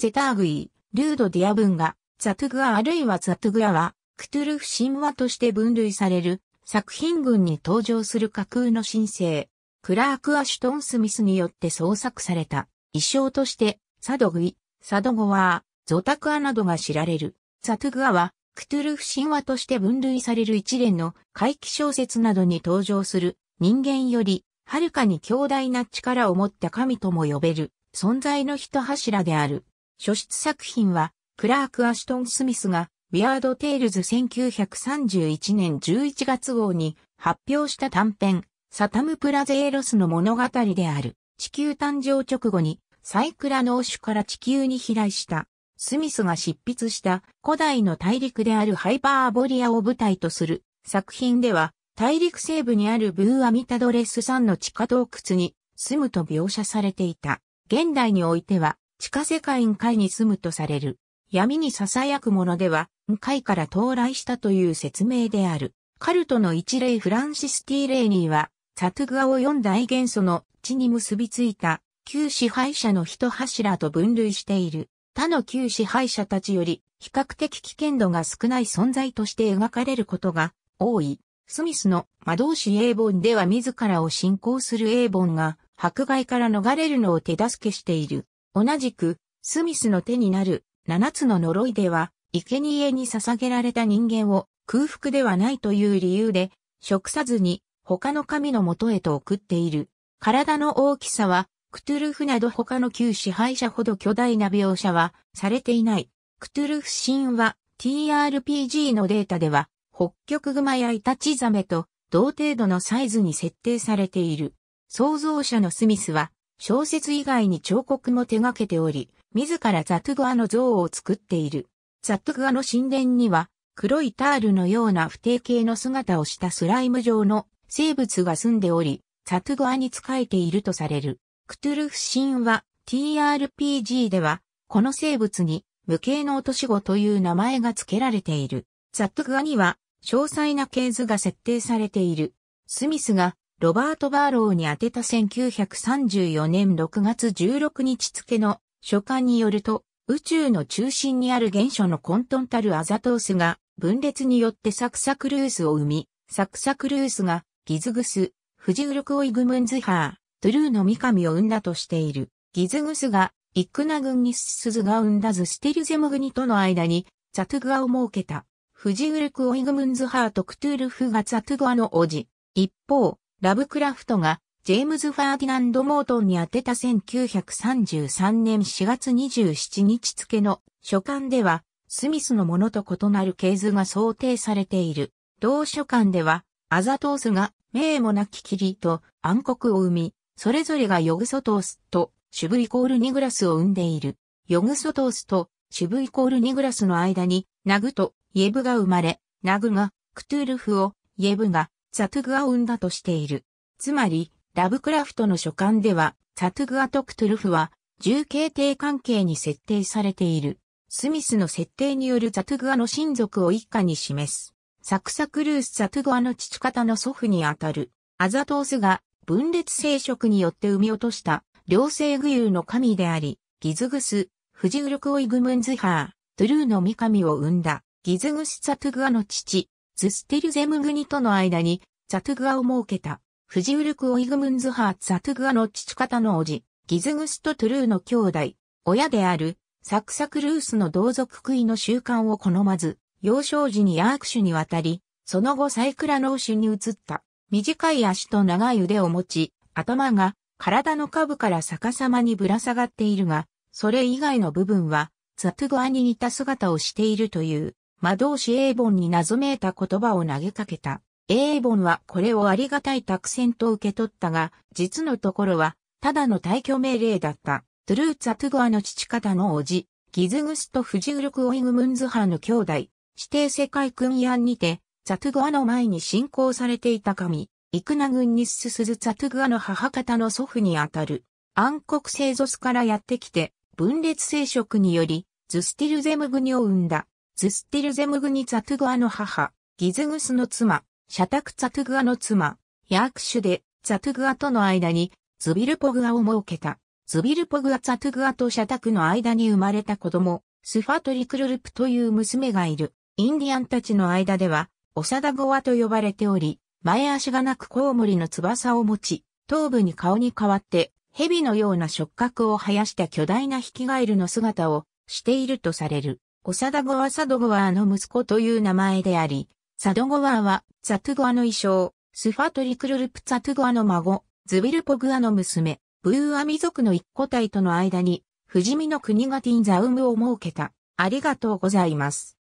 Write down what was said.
ゼターグイ、ルード・ディア文が、ザトゥグアあるいはザトゥグアは、クトゥルフ神話として分類される、作品群に登場する架空の神聖、クラーク・アシュトン・スミスによって創作された、衣装として、サドグイ、サドゴワー、ゾタクアなどが知られる。ザトゥグアは、クトゥルフ神話として分類される一連の怪奇小説などに登場する人間より、はるかに強大な力を持った神とも呼べる存在の一柱である。初出作品は、クラーク・アシュトン・スミスが、ウィアード・テイルズ1931年11月号に発表した短編、サタム・プラゼーロスの物語である。地球誕生直後に、サイクラの種から地球に飛来した。スミスが執筆した古代の大陸であるハイパーアボリアを舞台とする作品では、大陸西部にあるブーアミタドレス山の地下洞窟に住むと描写されていた。現代においては、地下世界ん海に住むとされる。闇に囁くものでは、ん海から到来したという説明である。カルトの一例フランシス・ティレーニーは、サトグアを四大元素の地に結びついた、旧支配者の一柱と分類している。他の旧支配者たちより、比較的危険度が少ない存在として描かれることが多い。スミスの魔導士エーボンでは自らを信仰するエーボンが迫害から逃れるのを手助けしている。同じく、スミスの手になる七つの呪いでは、生贄に捧げられた人間を空腹ではないという理由で、食さずに他の神のもとへと送っている。体の大きさは、クトゥルフなど他の旧支配者ほど巨大な描写はされていない。クトゥルフ神話 TRPG のデータでは、北極熊やイタチザメと同程度のサイズに設定されている。創造者のスミスは、小説以外に彫刻も手掛けており、自らザトゥグアの像を作っている。ザトゥグアの神殿には、黒いタールのような不定形の姿をしたスライム状の生物が住んでおり、ザトゥグアに仕えているとされる。クトゥルフ神話 TRPG では、この生物に無形の落とし子という名前が付けられている。ザトゥグアには、詳細な系図が設定されている。スミスがロバート・バーローに宛てた1934年6月16日付の書簡によると、宇宙の中心にある原初の混沌たるアザトースが分裂によってサクサクルースを生み、サクサクルースがギズグス、フジウルクオイグムンズハー、トゥルーの三上を生んだとしている。ギズグスがイックナ軍にスズが生んだズステルゼムニとの間にザトゥグアを設けた。フジウルクオイグムンズハーとクトゥールフがザトゥグアの王子。一方、ラブクラフトがジェームズ・ファーディナンド・モートンに宛てた1933年4月27日付の書簡では、スミスのものと異なる系図が想定されている。同書簡では、アザトースが名もなき霧と暗黒を生み、それぞれがヨグソトースとシュブイコールニグラスを生んでいる。ヨグソトースとシュブイコールニグラスの間に、ナグとイエブが生まれ、ナグがクトゥールフを、イエブがザトゥグアを生んだとしている。つまり、ラブクラフトの書簡では、ザトゥグアとクトゥルフは、重形定関係に設定されている。スミスの設定によるザトゥグアの親族を一家に示す。サクサクルース・ザトゥグアの父方の祖父にあたる、アザトースが分裂生殖によって産み落とした両性具有の神であり、ギズグス、フジウルクオイグムンズハー、トゥルーの御神を生んだ、ギズグス・ザトゥグアの父、ズステルゼムニとの間にザトゥグアを設けた。フジウルク・オイグムンズハー・ザトゥグアの父方の叔父、ギズグスト・トゥルーの兄弟、親であるサクサクルースの同族杭の習慣を好まず、幼少時にヤーク種に渡り、その後サイクラノー種に移った。短い足と長い腕を持ち、頭が体の下部から逆さまにぶら下がっているが、それ以外の部分は、ザトゥグアに似た姿をしているという。魔導士エーボンに謎めいた言葉を投げかけた。エーボンはこれをありがたい託戦と受け取ったが、実のところは、ただの退去命令だった。トゥルーツトゥグアの父方の叔父、ギズグスト・フジウルク・オイグムンズハの兄弟、指定世界君ヤンにて、ザトゥグアの前に信仰されていた神、イクナ軍にすすずザトゥグアの母方の祖父にあたる、暗黒聖ゾスからやってきて、分裂聖職により、ズスティルゼムグニを生んだ。ズスティルゼムグニ・ザトゥグアの母、ギズグスの妻、シャタク・ザトゥグアの妻、ヤークシュで、ザトゥグアとの間に、ズビルポグアを設けた。ズビルポグア・ザトゥグアとシャタクの間に生まれた子供、スファトリクルルプという娘がいる。インディアンたちの間では、オサダゴアと呼ばれており、前足がなくコウモリの翼を持ち、頭部に顔に代わって、蛇のような触覚を生やした巨大なヒキガエルの姿をしているとされる。オサダゴはサドゴアの息子という名前であり、サドゴアはザトゥゴアの衣装、スファトリクルルプザトゥゴアの孫、ズビルポグアの娘、ブーアミ族の一個体との間に、不死身の国がティンザウムを設けた。ありがとうございます。